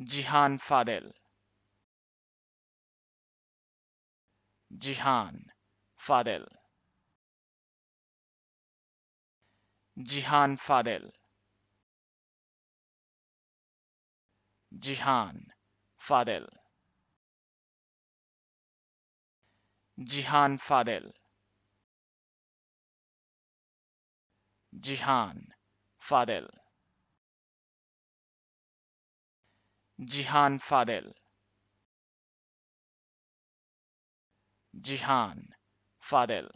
Jihan Fadel Jihan Fadel Jihan Fadel Jihan Fadel Jihan Fadel Jihan Fadel جیهان فادل جیهان فادل